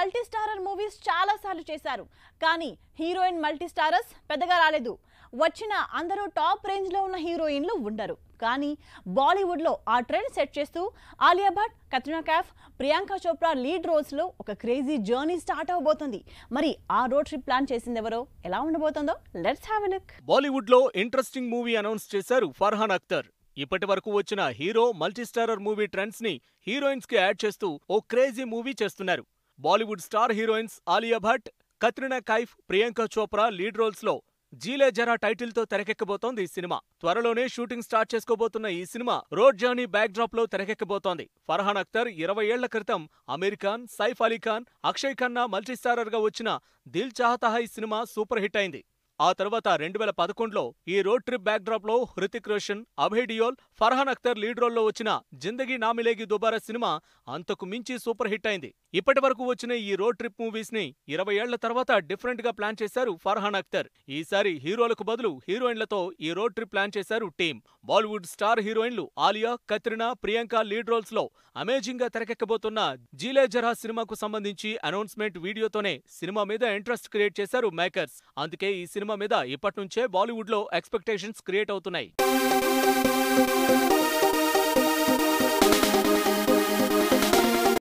multistarrer movies చాలా సార్లు చేశారు కానీ హీరోయిన్ మల్టీస్టారర్స్ పెద్దగా రాలేదు వచ్చిన అందరూ టాప్ రేంజ్లో ఉన్న హీరోయిన్లు ఉండరు కానీ బాలీవుడ్లో ఆ ట్రెండ్ సెట్ చేస్తూ ఆలియా భట్ కత్రినా కాఫ్ ప్రియాంక చోప్రా లీడ్ రోల్స్లో ఒక క్రేజీ జర్నీ స్టార్ట్ అవబోతుంది మరి ఆ రోడ్ ట్రిప్ ప్లాన్ చేసింది ఎవరో ఎలా ఉండబోతుందో లెట్స్ హ్యావ్ లుక్ బాలీవుడ్లో ఇంట్రెస్టింగ్ మూవీ అనౌన్స్ చేశారు ఫర్హాన్ అఖ్తర్ ఇప్పటి వరకు వచ్చిన హీరో మల్టీస్టారర్ మూవీ ట్రెండ్స్ ని హీరోయిన్స్ కి యాడ్ చేస్తూ ఓ క్రేజీ మూవీ చేస్తున్నారు Bollywood star heroines Alia Bhatt Katrina Kaif Priyanka Chopra lead రోల్స్లో జీలే జరా టైటిల్తో తెరకెక్కబోతోంది ఈ సినిమా త్వరలోనే షూటింగ్ స్టార్ట్ చేసుకోబోతున్న ఈ సినిమా రోడ్ జర్నీ డ్రాప్ లో తెరకెక్కబోతోంది ఫర్హాన్ అఖ్తర్ ఇరవై ఏళ్ల క్రితం అమీర్ ఖాన్ సైఫ్ అలీ ఖాన్ అక్షయ్ ఖన్నా మల్టీస్టారర్ గా వచ్చిన దిల్ చాహతహా ఈ సినిమా సూపర్ హిట్ అయింది ఆ తర్వాత రెండు వేల పదకొండులో ఈ రోడ్ ట్రిప్ బ్యాక్డ్రాప్లో హృతిక్ రోషన్ అభయ్ డియోల్ ఫర్హాన్ అఖ్తర్ లీడ్ రోల్లో వచ్చిన జిందగీ నామిలేగి దుబారా సినిమా అంతకు మించి సూపర్ హిట్ అయింది ఇప్పటి వరకు వచ్చిన ఈ రోడ్ ట్రిప్ మూవీస్ ని ఇరవై ఏళ్ల తర్వాత డిఫరెంట్ గా ప్లాన్ చేశారు ఫర్హాన్ అఖ్తర్ ఈసారి హీరోలకు బదులు హీరోయిన్లతో ఈ రోడ్ ట్రిప్ ప్లాన్ చేశారు టీమ్ బాలీవుడ్ స్టార్ హీరోయిన్లు ఆలియా కత్రినా ప్రియాంక లీడ్ రోల్స్ లో అమేజింగ్ గా తెరకెక్కబోతున్న జీలే జరా సినిమాకు సంబంధించి అనౌన్స్మెంట్ వీడియోతోనే సినిమా మీద ఇంట్రెస్ట్ క్రియేట్ చేశారు మేకర్స్ అందుకే ఈ సినిమా సినిమా మీద ఇప్పటి నుంచే బాలీవుడ్లో ఎక్స్పెక్టేషన్స్ క్రియేట్ అవుతున్నాయి